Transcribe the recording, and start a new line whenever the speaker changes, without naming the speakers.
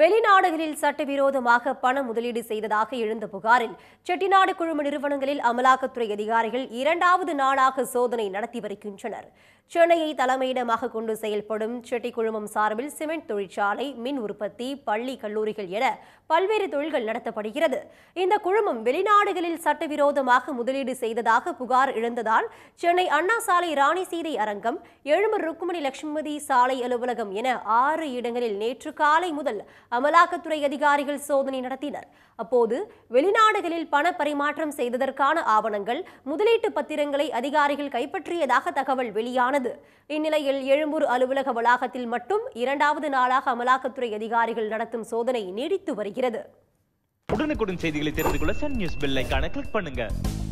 வெளிநாடுகளில் சட்டவிரோதமாக பண முதலீடு செய்ததாக எழுந்த புகாரில் செட்டிநாடு குழும நிறுவனங்களில் அமலாக்கத்துறை அதிகாரிகள் இரண்டாவது நாளாக சோதனை நடத்தி வருகின்றனர் சென்னையை தலைமையிடமாக கொண்டு செயல்படும் செட்டி குழுமம் சார்பில் சிமெண்ட் தொழிற்சாலை மின் உற்பத்தி பள்ளி கல்லூரிகள் என பல்வேறு தொழில்கள் நடத்தப்படுகிறது இந்த குழுமம் வெளிநாடுகளில் சட்டவிரோதமாக முதலீடு செய்ததாக புகார் எழுந்ததால் சென்னை அண்ணா சாலை ராணி சீதை அரங்கம் எழும்பூர் ருக்குமணி லட்சுமதி சாலை அலுவலகம் என ஆறு இடங்களில் நேற்று காலை முதல் அமலாக்கத்துறை அதிகாரிகள் சோதனை நடத்தினர் அப்போது வெளிநாடுகளில் பண பரிமாற்றம் செய்ததற்கான ஆவணங்கள் முதலீட்டு பத்திரங்களை அதிகாரிகள் கைப்பற்றியதாக தகவல் வெளியானது இந்நிலையில் எழும்பூர் அலுவலக வளாகத்தில் மட்டும் இரண்டாவது நாளாக அமலாக்கத்துறை அதிகாரிகள் நடத்தும் சோதனை நீடித்து வருகிறது
உடனுக்குடன் செய்திகளை தெரிந்து கொள்ள சன் நியூஸ் கிளிக்
பண்ணுங்க